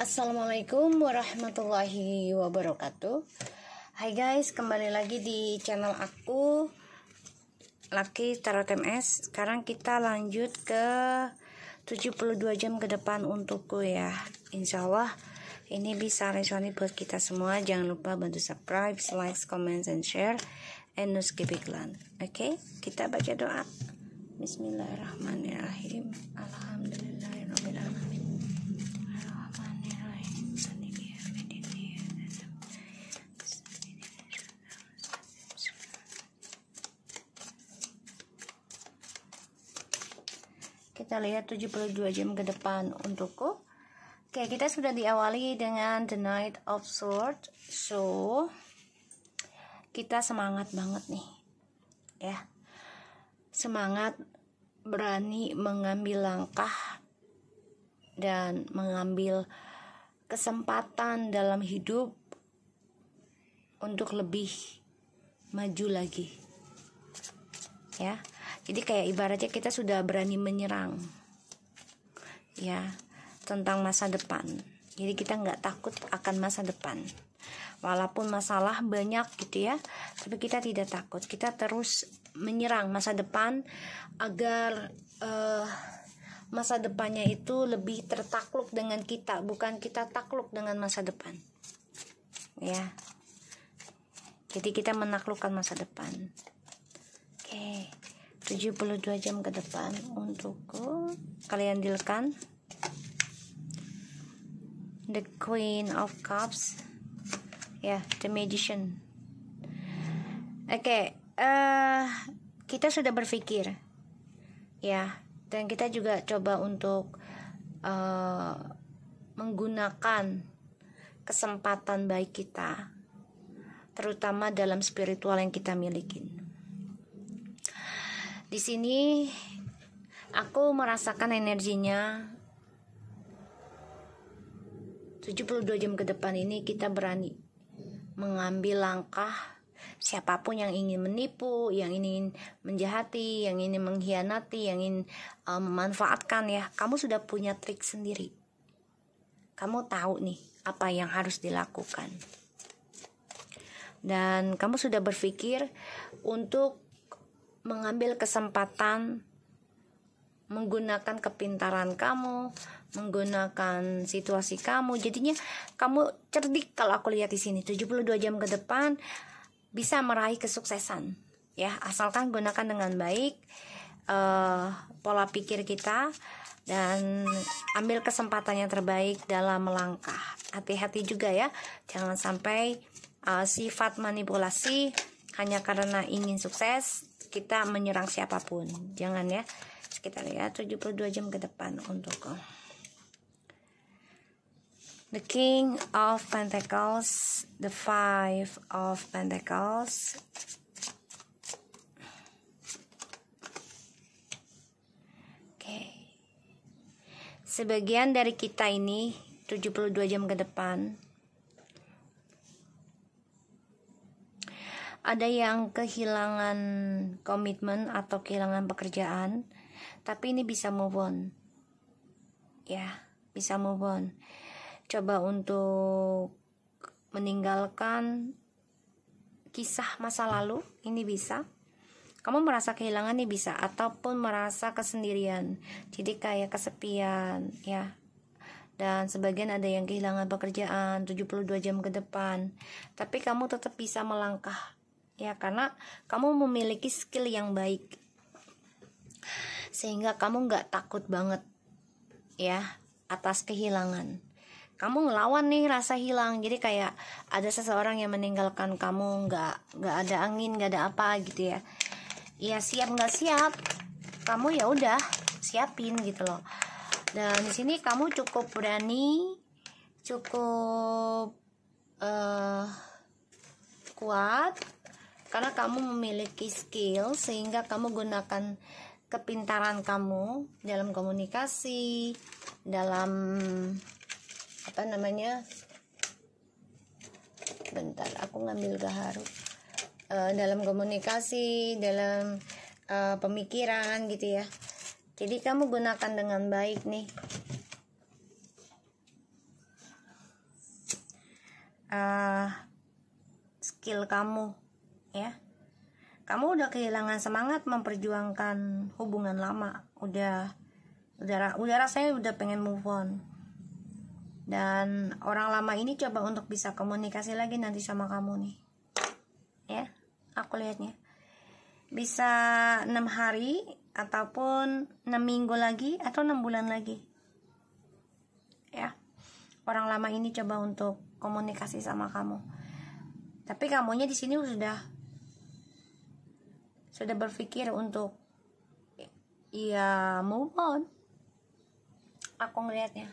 Assalamualaikum warahmatullahi wabarakatuh Hai guys, kembali lagi di channel aku Laki Tarot MS Sekarang kita lanjut ke 72 jam ke depan untukku ya Insya Allah ini bisa resonate buat kita semua Jangan lupa bantu subscribe, like, comment, and share And no skip Oke, okay? kita baca doa Bismillahirrahmanirrahim Alhamdulillah kita lihat 72 jam ke depan untukku Oke, kita sudah diawali dengan The Night of Sword. So, kita semangat banget nih. Ya. Semangat berani mengambil langkah dan mengambil kesempatan dalam hidup untuk lebih maju lagi. Ya. Jadi kayak ibaratnya kita sudah berani menyerang, ya tentang masa depan. Jadi kita nggak takut akan masa depan. Walaupun masalah banyak gitu ya, tapi kita tidak takut. Kita terus menyerang masa depan agar uh, masa depannya itu lebih tertakluk dengan kita, bukan kita takluk dengan masa depan. Ya. Jadi kita menaklukkan masa depan. Oke. Okay. 72 jam ke depan untuk kalian dealkan the queen of cups ya yeah, the magician oke okay, uh, eh, kita sudah berpikir ya yeah, dan kita juga coba untuk uh, menggunakan kesempatan baik kita terutama dalam spiritual yang kita milikin di sini aku merasakan energinya 72 jam ke depan ini kita berani mengambil langkah siapapun yang ingin menipu, yang ingin menjahati, yang ingin mengkhianati, yang ingin um, memanfaatkan ya. Kamu sudah punya trik sendiri. Kamu tahu nih apa yang harus dilakukan. Dan kamu sudah berpikir untuk mengambil kesempatan menggunakan kepintaran kamu, menggunakan situasi kamu. Jadinya kamu cerdik kalau aku lihat di sini 72 jam ke depan bisa meraih kesuksesan ya, asalkan gunakan dengan baik uh, pola pikir kita dan ambil kesempatan yang terbaik dalam melangkah. Hati-hati juga ya, jangan sampai uh, sifat manipulasi hanya karena ingin sukses kita menyerang siapapun jangan ya sekitar ya 72 jam ke depan untuk uh, The King of Pentacles, the Five of Pentacles, oke sebagian dari kita ini 72 jam ke depan ada yang kehilangan komitmen atau kehilangan pekerjaan tapi ini bisa move on ya bisa move on coba untuk meninggalkan kisah masa lalu ini bisa kamu merasa kehilangan ini bisa ataupun merasa kesendirian jadi kayak kesepian ya dan sebagian ada yang kehilangan pekerjaan 72 jam ke depan tapi kamu tetap bisa melangkah ya karena kamu memiliki skill yang baik sehingga kamu nggak takut banget ya atas kehilangan kamu ngelawan nih rasa hilang jadi kayak ada seseorang yang meninggalkan kamu nggak nggak ada angin nggak ada apa gitu ya ya siap nggak siap kamu ya udah siapin gitu loh dan di sini kamu cukup berani cukup uh, kuat karena kamu memiliki skill sehingga kamu gunakan kepintaran kamu dalam komunikasi, dalam apa namanya? Bentar, aku ngambil gaharu. uh, dalam komunikasi, dalam uh, pemikiran gitu ya. Jadi kamu gunakan dengan baik nih. Uh, skill kamu ya kamu udah kehilangan semangat memperjuangkan hubungan lama udah udah udah rasanya udah pengen move on dan orang lama ini coba untuk bisa komunikasi lagi nanti sama kamu nih ya aku lihatnya bisa enam hari ataupun enam minggu lagi atau enam bulan lagi ya orang lama ini coba untuk komunikasi sama kamu tapi kamunya di sini sudah sudah berpikir untuk ya move on aku ngelihatnya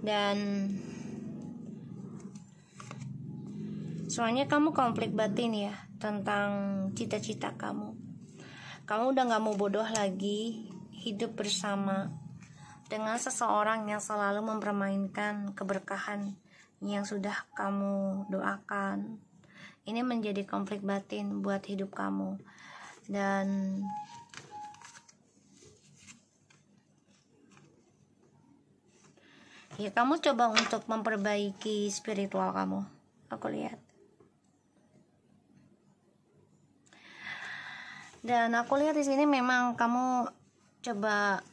dan soalnya kamu konflik batin ya tentang cita-cita kamu kamu udah gak mau bodoh lagi hidup bersama dengan seseorang yang selalu mempermainkan keberkahan yang sudah kamu doakan. Ini menjadi konflik batin buat hidup kamu. Dan ya kamu coba untuk memperbaiki spiritual kamu aku lihat Dan aku lihat di sini memang kamu coba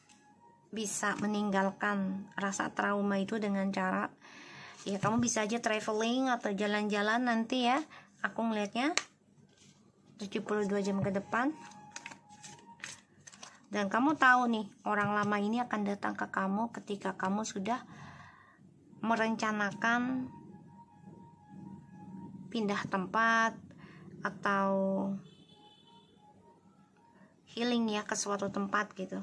bisa meninggalkan rasa trauma itu dengan cara ya kamu bisa aja traveling atau jalan-jalan nanti ya. Aku ngelihatnya 72 jam ke depan. Dan kamu tahu nih, orang lama ini akan datang ke kamu ketika kamu sudah merencanakan pindah tempat atau healing ya ke suatu tempat gitu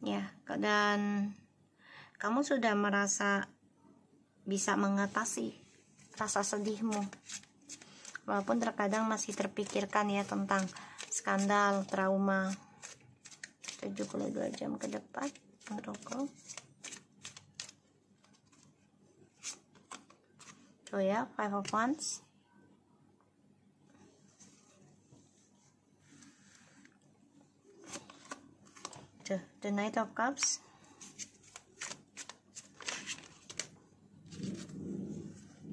ya dan kamu sudah merasa bisa mengatasi rasa sedihmu walaupun terkadang masih terpikirkan ya tentang skandal trauma 72 jam ke depan merokok tuh oh ya five of wands the, the Knight of Cups.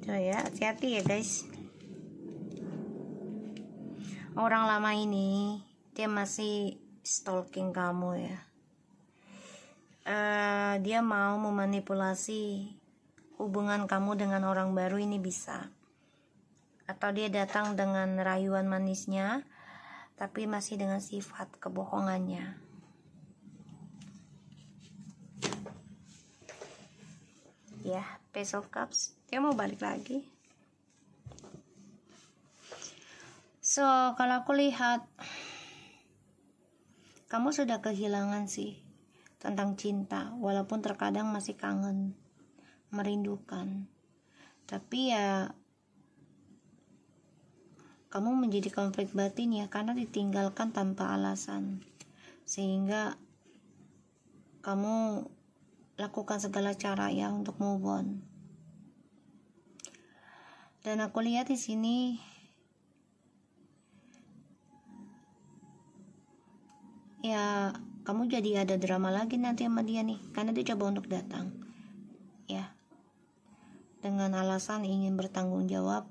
Tuh ya, hati-hati ya guys. Orang lama ini dia masih stalking kamu ya. Uh, dia mau memanipulasi hubungan kamu dengan orang baru ini bisa. Atau dia datang dengan rayuan manisnya, tapi masih dengan sifat kebohongannya. ya Page of Cups dia mau balik lagi so kalau aku lihat kamu sudah kehilangan sih tentang cinta walaupun terkadang masih kangen merindukan tapi ya kamu menjadi konflik batin ya karena ditinggalkan tanpa alasan sehingga kamu lakukan segala cara ya untuk move on. Dan aku lihat di sini ya kamu jadi ada drama lagi nanti sama dia nih karena dia coba untuk datang ya dengan alasan ingin bertanggung jawab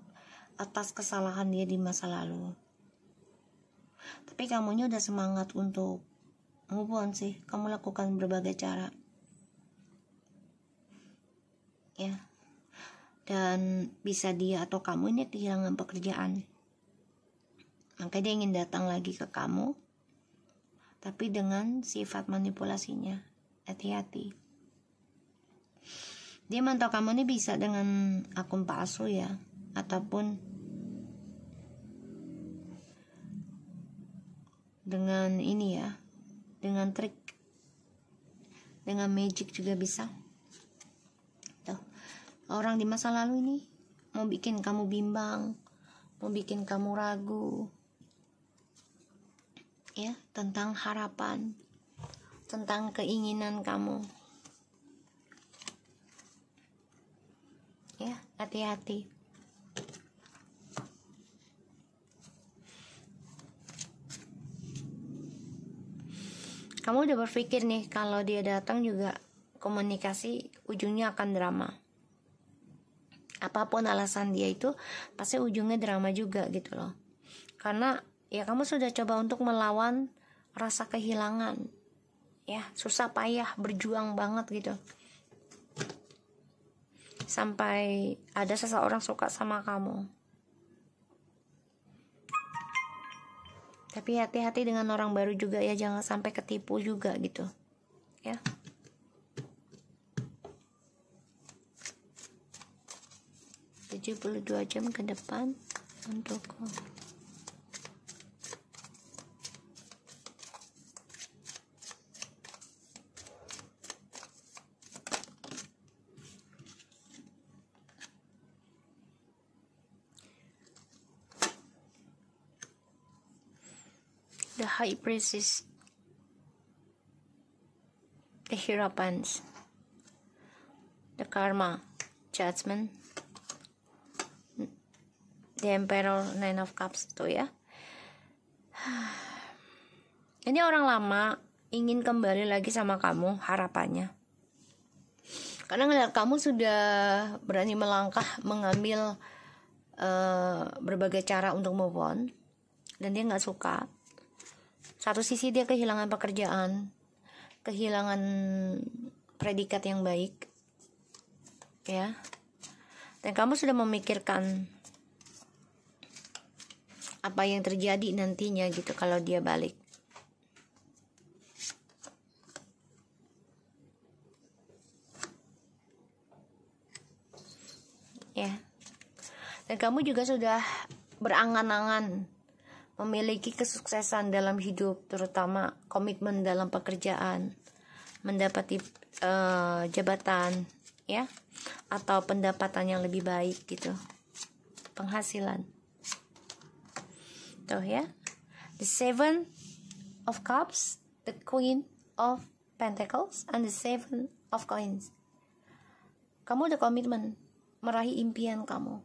atas kesalahan dia di masa lalu tapi kamunya udah semangat untuk move on sih kamu lakukan berbagai cara ya dan bisa dia atau kamu ini kehilangan pekerjaan maka dia ingin datang lagi ke kamu tapi dengan sifat manipulasinya hati-hati dia mantau kamu ini bisa dengan akun palsu ya ataupun dengan ini ya dengan trik dengan magic juga bisa orang di masa lalu ini mau bikin kamu bimbang, mau bikin kamu ragu. Ya, tentang harapan, tentang keinginan kamu. Ya, hati-hati. Kamu udah berpikir nih kalau dia datang juga komunikasi ujungnya akan drama apapun alasan dia itu pasti ujungnya drama juga gitu loh karena ya kamu sudah coba untuk melawan rasa kehilangan ya susah payah berjuang banget gitu sampai ada seseorang suka sama kamu tapi hati-hati dengan orang baru juga ya jangan sampai ketipu juga gitu ya 72 jam ke depan untuk The high priestess, the hierophants, the karma, judgment, The Emperor Nine of Cups itu ya. Ini orang lama ingin kembali lagi sama kamu harapannya. Karena ngelihat kamu sudah berani melangkah mengambil uh, berbagai cara untuk move on dan dia nggak suka. Satu sisi dia kehilangan pekerjaan, kehilangan predikat yang baik, ya. Dan kamu sudah memikirkan apa yang terjadi nantinya gitu kalau dia balik ya dan kamu juga sudah berangan-angan memiliki kesuksesan dalam hidup terutama komitmen dalam pekerjaan mendapati uh, jabatan ya atau pendapatan yang lebih baik gitu penghasilan gitu ya. The Seven of Cups, the Queen of Pentacles, and the Seven of Coins. Kamu udah komitmen meraih impian kamu.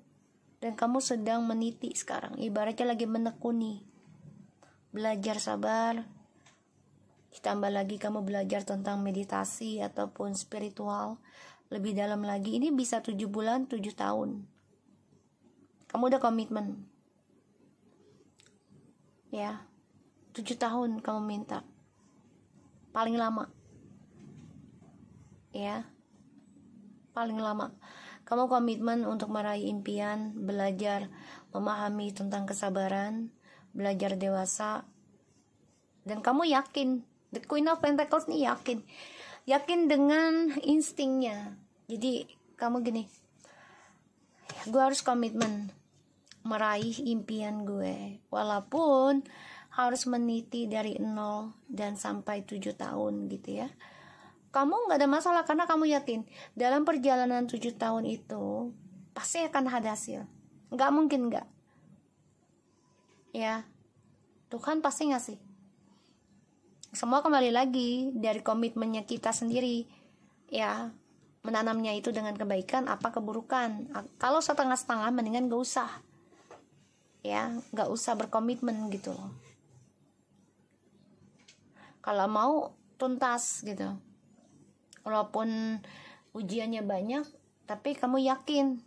Dan kamu sedang meniti sekarang, ibaratnya lagi menekuni. Belajar sabar, ditambah lagi kamu belajar tentang meditasi ataupun spiritual lebih dalam lagi ini bisa 7 bulan 7 tahun kamu udah komitmen ya tujuh tahun kamu minta paling lama ya paling lama kamu komitmen untuk meraih impian belajar memahami tentang kesabaran belajar dewasa dan kamu yakin the queen of pentacles ini yakin yakin dengan instingnya jadi kamu gini gue harus komitmen meraih impian gue walaupun harus meniti dari nol dan sampai tujuh tahun gitu ya kamu nggak ada masalah karena kamu yakin dalam perjalanan tujuh tahun itu pasti akan ada hasil nggak mungkin nggak ya Tuhan pasti ngasih semua kembali lagi dari komitmennya kita sendiri ya menanamnya itu dengan kebaikan apa keburukan kalau setengah-setengah mendingan gak usah ya nggak usah berkomitmen gitu loh kalau mau tuntas gitu walaupun ujiannya banyak tapi kamu yakin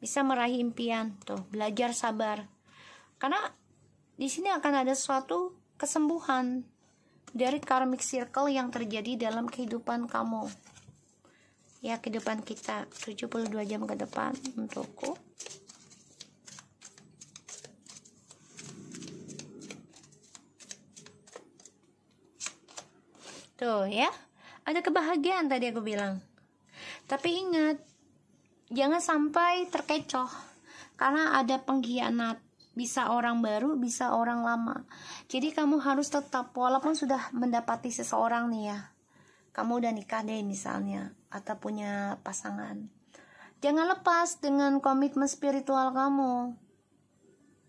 bisa meraih impian tuh belajar sabar karena di sini akan ada suatu kesembuhan dari karmic circle yang terjadi dalam kehidupan kamu ya kehidupan kita 72 jam ke depan untukku Tuh ya, ada kebahagiaan tadi aku bilang. Tapi ingat, jangan sampai terkecoh. Karena ada pengkhianat, bisa orang baru, bisa orang lama. Jadi kamu harus tetap, walaupun sudah mendapati seseorang nih ya. Kamu udah nikah deh misalnya, atau punya pasangan. Jangan lepas dengan komitmen spiritual kamu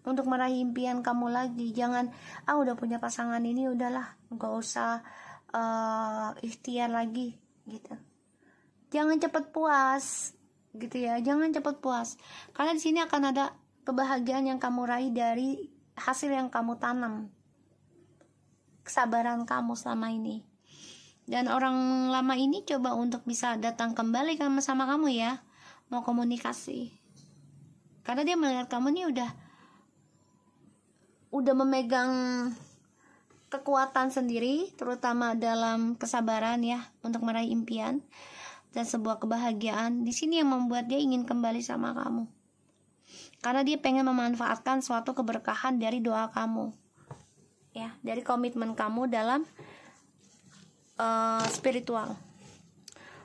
untuk meraih impian kamu lagi. Jangan, ah udah punya pasangan ini udahlah, nggak usah uh, ikhtiar lagi gitu jangan cepat puas gitu ya jangan cepat puas karena di sini akan ada kebahagiaan yang kamu raih dari hasil yang kamu tanam kesabaran kamu selama ini dan orang lama ini coba untuk bisa datang kembali sama sama kamu ya mau komunikasi karena dia melihat kamu nih udah udah memegang kekuatan sendiri, terutama dalam kesabaran ya untuk meraih impian dan sebuah kebahagiaan. Di sini yang membuat dia ingin kembali sama kamu. Karena dia pengen memanfaatkan suatu keberkahan dari doa kamu. Ya, dari komitmen kamu dalam uh, spiritual.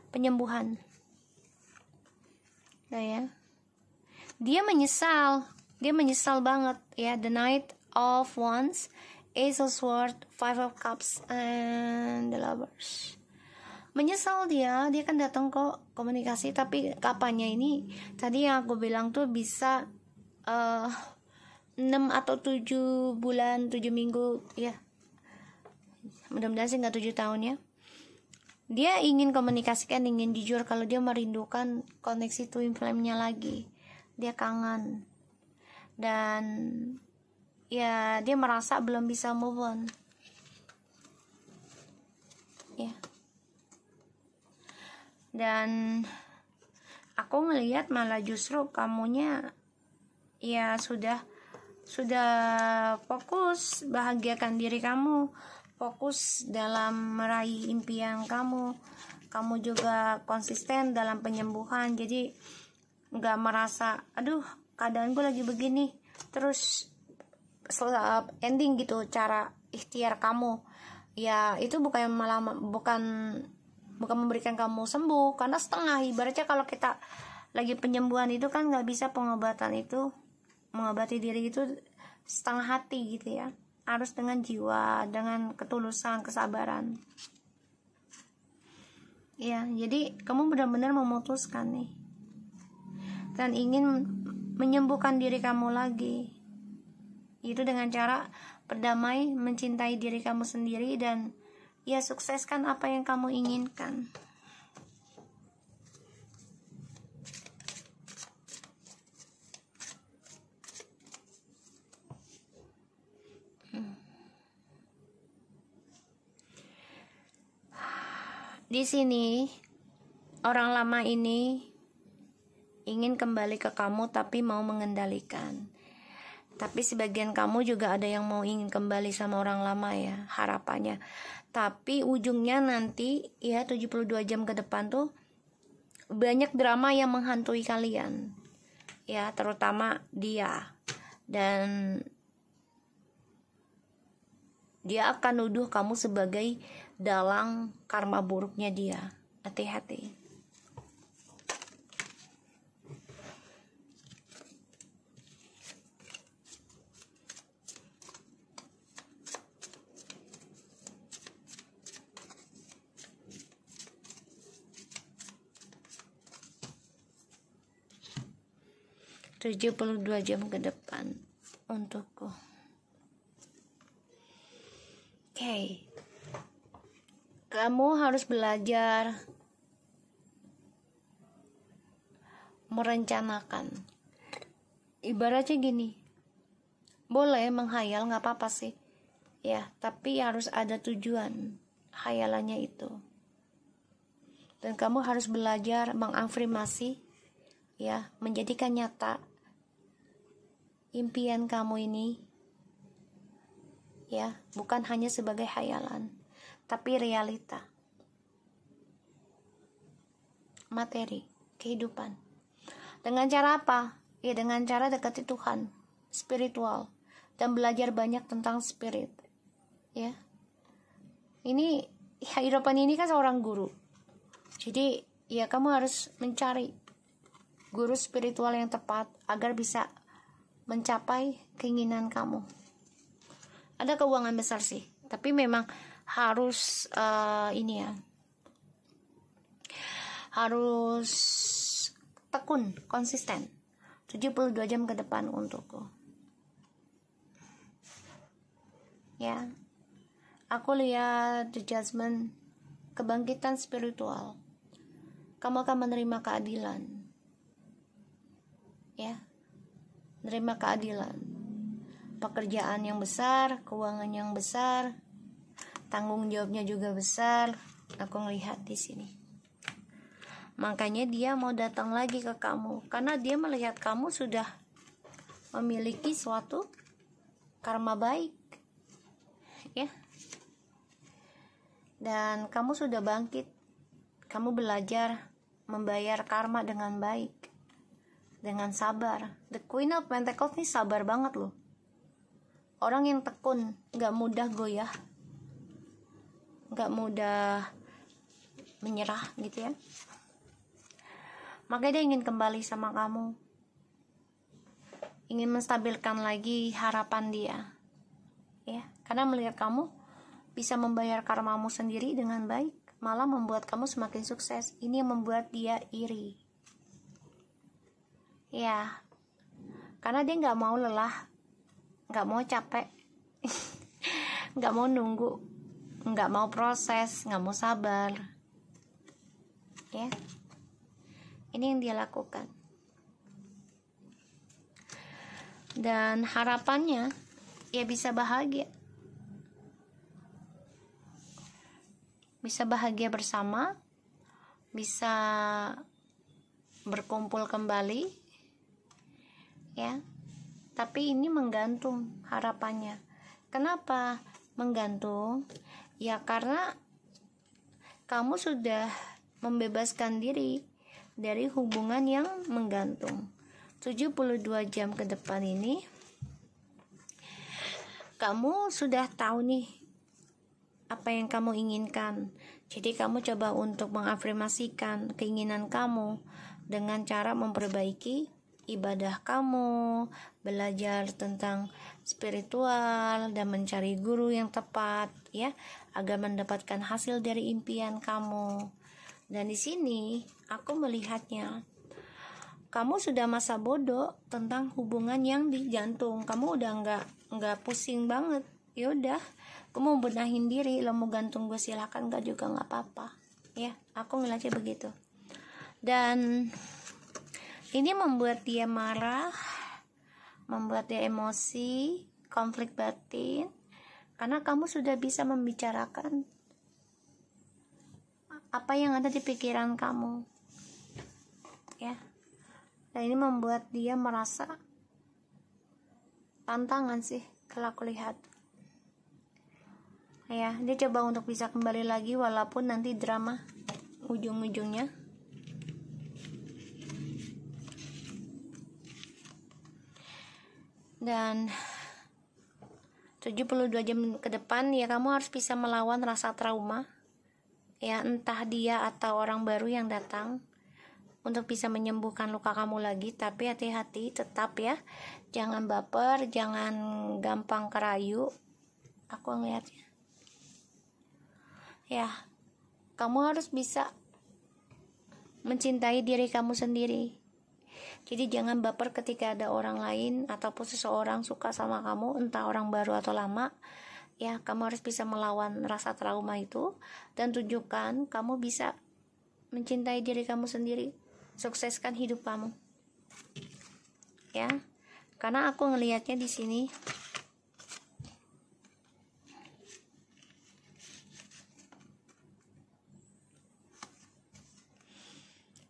Penyembuhan. Nah ya. Dia menyesal, dia menyesal banget ya the night of once Ace of Swords, Five of Cups, and the Lovers. Menyesal dia, dia kan datang kok komunikasi, tapi kapannya ini tadi yang aku bilang tuh bisa uh, eh, 6 atau 7 bulan, 7 minggu, ya. Mudah-mudahan sih nggak 7 tahun ya. Dia ingin komunikasikan, ingin jujur kalau dia merindukan koneksi twin flame-nya lagi. Dia kangen. Dan ya dia merasa belum bisa move on ya dan aku melihat malah justru kamunya ya sudah sudah fokus bahagiakan diri kamu fokus dalam meraih impian kamu kamu juga konsisten dalam penyembuhan jadi nggak merasa aduh keadaan gue lagi begini terus ending gitu cara ikhtiar kamu ya itu bukan malah bukan bukan memberikan kamu sembuh karena setengah ibaratnya kalau kita lagi penyembuhan itu kan nggak bisa pengobatan itu mengobati diri itu setengah hati gitu ya harus dengan jiwa dengan ketulusan kesabaran ya jadi kamu benar-benar memutuskan nih dan ingin menyembuhkan diri kamu lagi itu dengan cara berdamai, mencintai diri kamu sendiri dan ya sukseskan apa yang kamu inginkan. di sini orang lama ini ingin kembali ke kamu tapi mau mengendalikan. Tapi sebagian kamu juga ada yang mau ingin kembali sama orang lama ya, harapannya. Tapi ujungnya nanti ya 72 jam ke depan tuh banyak drama yang menghantui kalian. Ya, terutama dia. Dan dia akan nuduh kamu sebagai dalang karma buruknya dia. Hati-hati. 72 jam ke depan untukku oke okay. kamu harus belajar merencanakan ibaratnya gini boleh menghayal nggak apa-apa sih ya tapi harus ada tujuan hayalannya itu dan kamu harus belajar mengafirmasi ya menjadikan nyata impian kamu ini ya bukan hanya sebagai hayalan tapi realita materi kehidupan dengan cara apa ya dengan cara dekati Tuhan spiritual dan belajar banyak tentang spirit ya ini ya, Hiropan ini kan seorang guru jadi ya kamu harus mencari guru spiritual yang tepat agar bisa mencapai keinginan kamu. Ada keuangan besar sih, tapi memang harus uh, ini ya. Harus tekun, konsisten. 72 jam ke depan untukku. Ya. Aku lihat the judgment kebangkitan spiritual. Kamu akan menerima keadilan. Ya, menerima keadilan pekerjaan yang besar keuangan yang besar tanggung jawabnya juga besar aku ngelihat di sini makanya dia mau datang lagi ke kamu karena dia melihat kamu sudah memiliki suatu karma baik ya dan kamu sudah bangkit kamu belajar membayar karma dengan baik dengan sabar. The Queen of Pentacles ini sabar banget loh. Orang yang tekun, nggak mudah goyah, nggak mudah menyerah gitu ya. Makanya dia ingin kembali sama kamu. Ingin menstabilkan lagi harapan dia. Ya, karena melihat kamu bisa membayar karmamu sendiri dengan baik, malah membuat kamu semakin sukses. Ini yang membuat dia iri. Iya. karena dia nggak mau lelah nggak mau capek nggak mau nunggu nggak mau proses nggak mau sabar ya ini yang dia lakukan dan harapannya ya bisa bahagia bisa bahagia bersama bisa berkumpul kembali ya. Tapi ini menggantung harapannya. Kenapa menggantung? Ya karena kamu sudah membebaskan diri dari hubungan yang menggantung. 72 jam ke depan ini kamu sudah tahu nih apa yang kamu inginkan. Jadi kamu coba untuk mengafirmasikan keinginan kamu dengan cara memperbaiki ibadah kamu, belajar tentang spiritual dan mencari guru yang tepat ya, agar mendapatkan hasil dari impian kamu. Dan di sini aku melihatnya kamu sudah masa bodoh tentang hubungan yang di jantung kamu udah nggak nggak pusing banget ya udah kamu benahin diri lo mau gantung gue silakan gak juga nggak apa-apa ya aku ngeliatnya begitu dan ini membuat dia marah membuat dia emosi konflik batin karena kamu sudah bisa membicarakan apa yang ada di pikiran kamu ya dan ini membuat dia merasa tantangan sih kalau aku lihat ya dia coba untuk bisa kembali lagi walaupun nanti drama ujung-ujungnya dan 72 jam ke depan ya kamu harus bisa melawan rasa trauma ya entah dia atau orang baru yang datang untuk bisa menyembuhkan luka kamu lagi tapi hati-hati tetap ya jangan baper jangan gampang kerayu aku ngeliatnya ya kamu harus bisa mencintai diri kamu sendiri jadi jangan baper ketika ada orang lain ataupun seseorang suka sama kamu, entah orang baru atau lama. Ya, kamu harus bisa melawan rasa trauma itu dan tunjukkan kamu bisa mencintai diri kamu sendiri. Sukseskan hidup kamu. Ya. Karena aku ngelihatnya di sini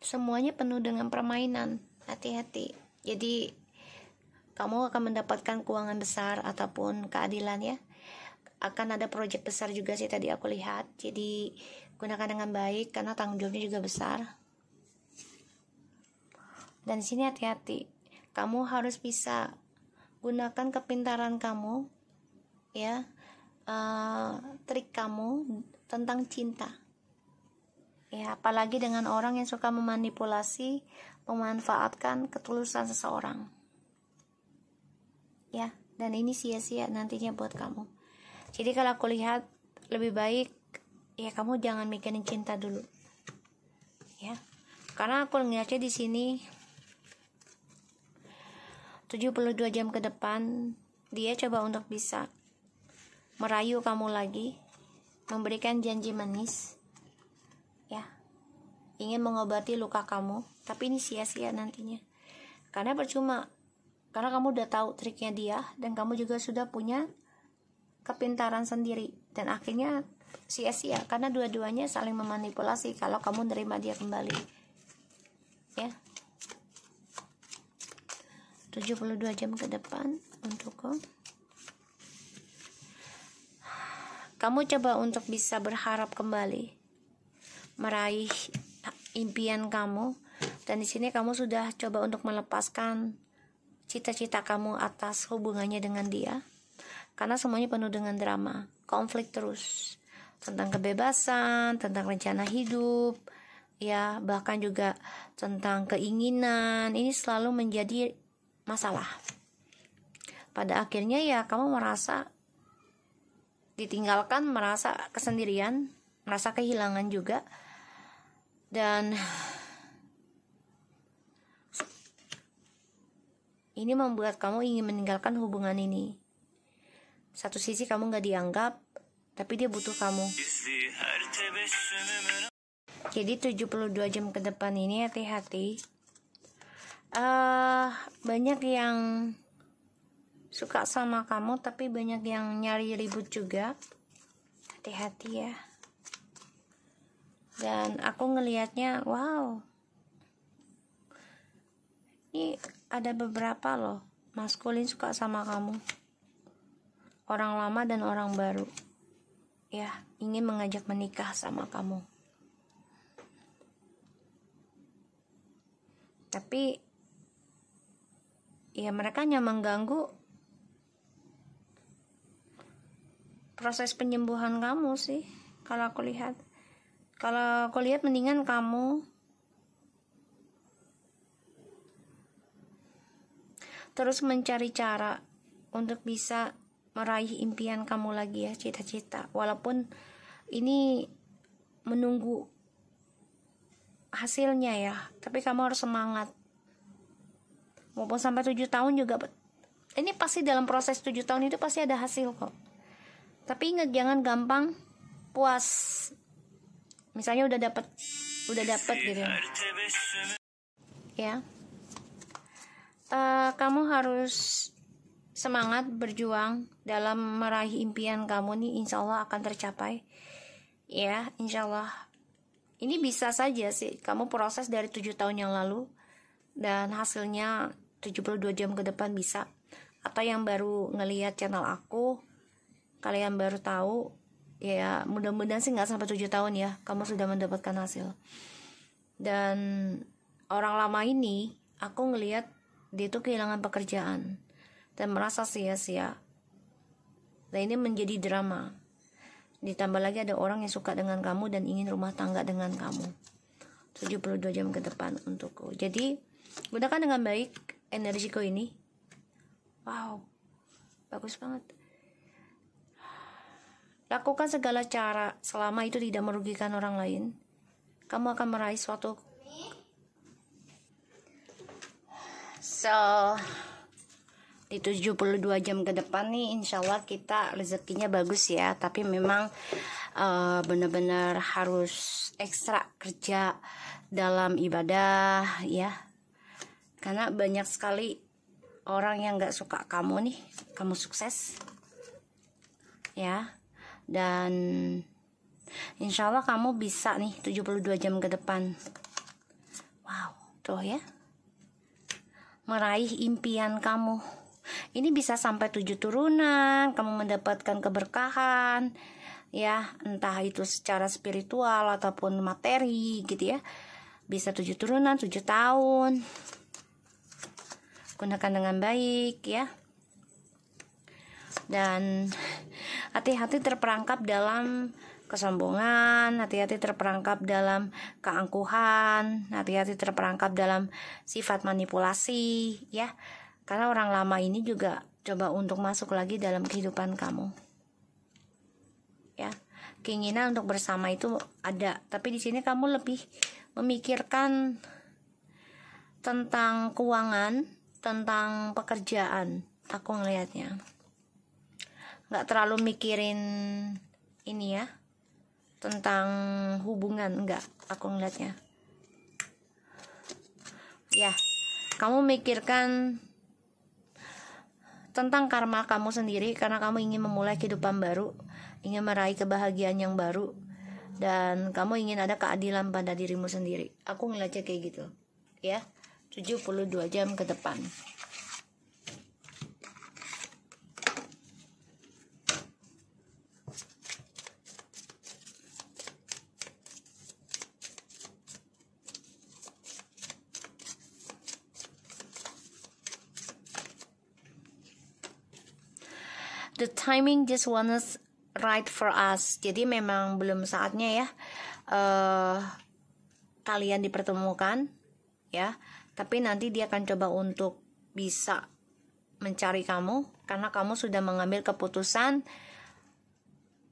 semuanya penuh dengan permainan hati-hati jadi kamu akan mendapatkan keuangan besar ataupun keadilan ya akan ada proyek besar juga sih tadi aku lihat jadi gunakan dengan baik karena tanggung jawabnya juga besar dan sini hati-hati kamu harus bisa gunakan kepintaran kamu ya uh, trik kamu tentang cinta ya apalagi dengan orang yang suka memanipulasi memanfaatkan ketulusan seseorang ya dan ini sia-sia nantinya buat kamu jadi kalau aku lihat lebih baik ya kamu jangan mikirin cinta dulu ya karena aku ngeliatnya di sini 72 jam ke depan dia coba untuk bisa merayu kamu lagi memberikan janji manis ingin mengobati luka kamu, tapi ini sia-sia nantinya. Karena percuma, karena kamu udah tahu triknya dia, dan kamu juga sudah punya kepintaran sendiri, dan akhirnya sia-sia karena dua-duanya saling memanipulasi kalau kamu nerima dia kembali. Ya. 72 jam ke depan untukku. Kamu coba untuk bisa berharap kembali meraih impian kamu dan di sini kamu sudah coba untuk melepaskan cita-cita kamu atas hubungannya dengan dia karena semuanya penuh dengan drama konflik terus tentang kebebasan tentang rencana hidup ya bahkan juga tentang keinginan ini selalu menjadi masalah pada akhirnya ya kamu merasa ditinggalkan merasa kesendirian merasa kehilangan juga dan ini membuat kamu ingin meninggalkan hubungan ini. Satu sisi kamu nggak dianggap, tapi dia butuh kamu. Jadi 72 jam ke depan ini hati-hati. Uh, banyak yang suka sama kamu, tapi banyak yang nyari ribut juga. Hati-hati ya dan aku ngelihatnya wow ini ada beberapa loh maskulin suka sama kamu orang lama dan orang baru ya ingin mengajak menikah sama kamu tapi ya mereka hanya mengganggu proses penyembuhan kamu sih kalau aku lihat kalau aku lihat mendingan kamu terus mencari cara untuk bisa meraih impian kamu lagi ya cita-cita walaupun ini menunggu hasilnya ya tapi kamu harus semangat maupun sampai tujuh tahun juga ini pasti dalam proses tujuh tahun itu pasti ada hasil kok tapi ingat jangan gampang puas misalnya udah dapat udah dapat gitu ya uh, kamu harus semangat berjuang dalam meraih impian kamu nih insya Allah akan tercapai ya insya Allah ini bisa saja sih kamu proses dari tujuh tahun yang lalu dan hasilnya 72 jam ke depan bisa atau yang baru ngelihat channel aku kalian baru tahu ya mudah-mudahan sih nggak sampai tujuh tahun ya kamu sudah mendapatkan hasil dan orang lama ini aku ngelihat dia tuh kehilangan pekerjaan dan merasa sia-sia dan ini menjadi drama ditambah lagi ada orang yang suka dengan kamu dan ingin rumah tangga dengan kamu 72 jam ke depan untukku jadi gunakan dengan baik energiku ini wow bagus banget Lakukan segala cara selama itu tidak merugikan orang lain. Kamu akan meraih suatu So di 72 jam ke depan nih insya Allah kita rezekinya bagus ya tapi memang uh, benar-benar harus ekstra kerja dalam ibadah ya karena banyak sekali orang yang gak suka kamu nih kamu sukses ya dan insya Allah kamu bisa nih 72 jam ke depan wow tuh ya meraih impian kamu ini bisa sampai tujuh turunan kamu mendapatkan keberkahan ya entah itu secara spiritual ataupun materi gitu ya bisa tujuh turunan tujuh tahun gunakan dengan baik ya dan hati-hati terperangkap dalam kesombongan, hati-hati terperangkap dalam keangkuhan, hati-hati terperangkap dalam sifat manipulasi, ya. Karena orang lama ini juga coba untuk masuk lagi dalam kehidupan kamu. Ya. Keinginan untuk bersama itu ada, tapi di sini kamu lebih memikirkan tentang keuangan, tentang pekerjaan. Aku ngelihatnya nggak terlalu mikirin ini ya tentang hubungan nggak aku ngeliatnya ya kamu mikirkan tentang karma kamu sendiri karena kamu ingin memulai kehidupan baru ingin meraih kebahagiaan yang baru dan kamu ingin ada keadilan pada dirimu sendiri aku ngeliatnya kayak gitu ya 72 jam ke depan timing just wasn't right for us. Jadi memang belum saatnya ya uh, kalian dipertemukan ya. Tapi nanti dia akan coba untuk bisa mencari kamu karena kamu sudah mengambil keputusan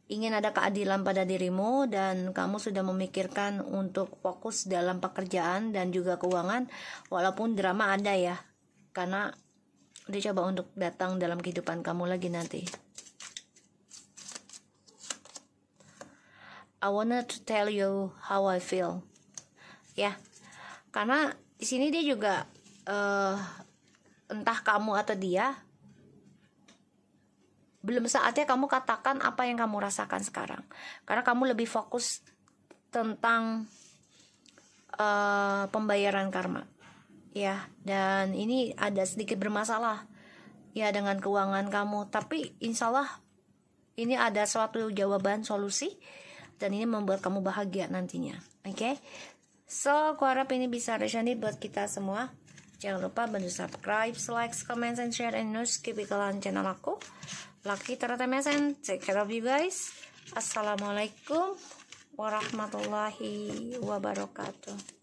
ingin ada keadilan pada dirimu dan kamu sudah memikirkan untuk fokus dalam pekerjaan dan juga keuangan walaupun drama ada ya karena dia coba untuk datang dalam kehidupan kamu lagi nanti. I wanted to tell you how I feel. Ya, yeah. karena di sini dia juga uh, entah kamu atau dia belum saatnya kamu katakan apa yang kamu rasakan sekarang karena kamu lebih fokus tentang uh, pembayaran karma ya dan ini ada sedikit bermasalah ya dengan keuangan kamu tapi insyaallah ini ada suatu jawaban solusi dan ini membuat kamu bahagia nantinya oke okay? so aku harap ini bisa resonate buat kita semua jangan lupa bantu subscribe like comment and share and news keep iklan channel aku Lucky Terata MSN take care of you guys assalamualaikum warahmatullahi wabarakatuh